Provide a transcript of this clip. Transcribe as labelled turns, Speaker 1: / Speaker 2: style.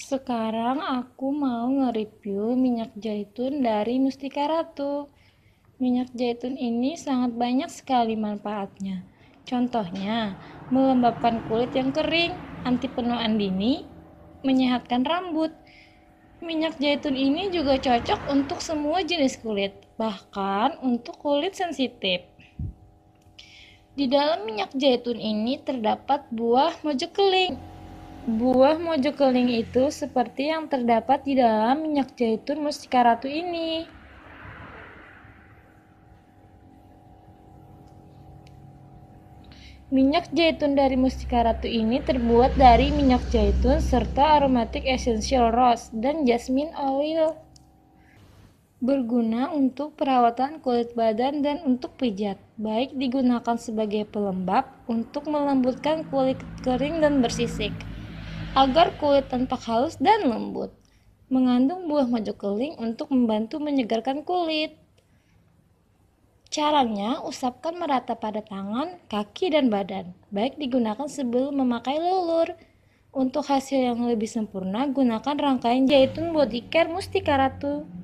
Speaker 1: Sekarang aku mau nge-review minyak zaitun dari Mustika Ratu. Minyak zaitun ini sangat banyak sekali manfaatnya. Contohnya, melembabkan kulit yang kering, anti penuaan dini, menyehatkan rambut. Minyak zaitun ini juga cocok untuk semua jenis kulit, bahkan untuk kulit sensitif. Di dalam minyak zaitun ini terdapat buah mojokeling Buah mojokeling itu seperti yang terdapat di dalam minyak zaitun mustika ratu ini. Minyak zaitun dari mustika ratu ini terbuat dari minyak zaitun serta aromatic essential rose dan jasmine oil. Berguna untuk perawatan kulit badan dan untuk pijat, baik digunakan sebagai pelembab untuk melembutkan kulit kering dan bersisik agar kulit tampak halus dan lembut. Mengandung buah madu keling untuk membantu menyegarkan kulit. Caranya, usapkan merata pada tangan, kaki, dan badan, baik digunakan sebelum memakai lulur. Untuk hasil yang lebih sempurna, gunakan rangkaian zaitun body care Mustika Ratu.